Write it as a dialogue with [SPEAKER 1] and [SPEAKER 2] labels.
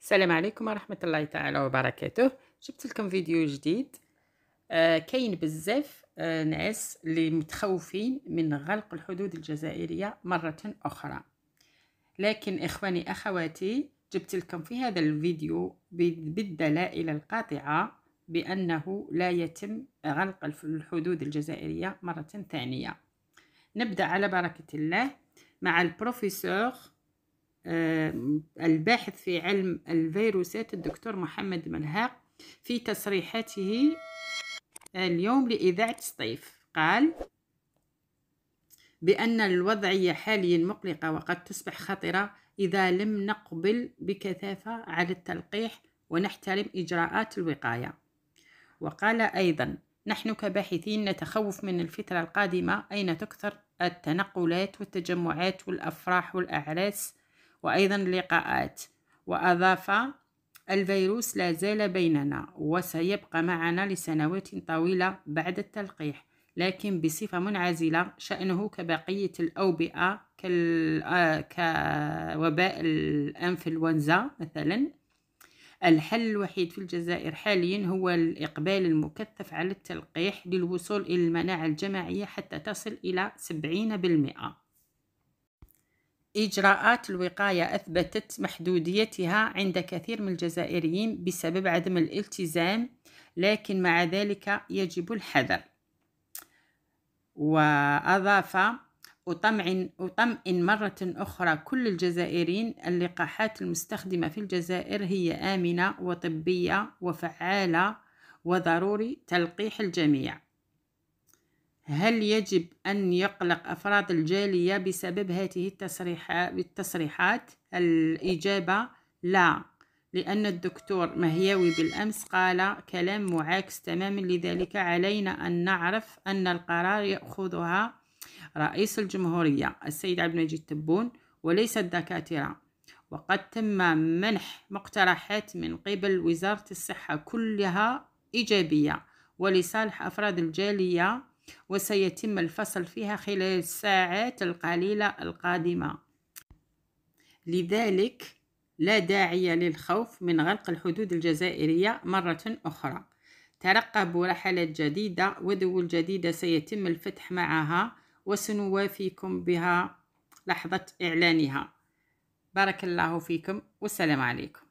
[SPEAKER 1] السلام عليكم ورحمة الله تعالى وبركاته جبت لكم فيديو جديد آه كاين بزاف آه ناس اللي متخوفين من غلق الحدود الجزائرية مرة أخرى لكن إخواني أخواتي جبت لكم في هذا الفيديو بالدلائل القاطعة بأنه لا يتم غلق الحدود الجزائرية مرة ثانية نبدأ على بركة الله مع البروفيسور آه، الباحث في علم الفيروسات الدكتور محمد ملهاق في تصريحاته اليوم لإذاعة سطيف قال بأن الوضعية حاليا مقلقة وقد تصبح خطرة إذا لم نقبل بكثافة على التلقيح ونحترم إجراءات الوقاية وقال أيضا نحن كباحثين نتخوف من الفترة القادمة أين تكثر التنقلات والتجمعات والأفراح والأعراس وأيضا اللقاءات وأضاف الفيروس لا زال بيننا وسيبقى معنا لسنوات طويلة بعد التلقيح لكن بصفة منعزلة شأنه كبقية الأوبئة كوباء الأنفلونزا مثلا الحل الوحيد في الجزائر حاليا هو الإقبال المكثف على التلقيح للوصول إلى المناعة الجماعية حتى تصل إلى 70% إجراءات الوقاية أثبتت محدوديتها عند كثير من الجزائريين بسبب عدم الالتزام لكن مع ذلك يجب الحذر وأضاف أطمئن, أطمئن مرة أخرى كل الجزائريين اللقاحات المستخدمة في الجزائر هي آمنة وطبية وفعالة وضروري تلقيح الجميع هل يجب أن يقلق أفراد الجالية بسبب هذه التصريحات؟ الإجابة لا لأن الدكتور مهياوي بالأمس قال كلام معاكس تماما لذلك علينا أن نعرف أن القرار يأخذها رئيس الجمهورية السيد عبد المجيد تبون وليس الدكاترة وقد تم منح مقترحات من قبل وزارة الصحة كلها إيجابية ولصالح أفراد الجالية وسيتم الفصل فيها خلال الساعات القليلة القادمة لذلك لا داعي للخوف من غلق الحدود الجزائرية مرة أخرى ترقبوا رحلات جديدة ودول جديدة سيتم الفتح معها وسنوافيكم بها لحظة إعلانها بارك الله فيكم والسلام عليكم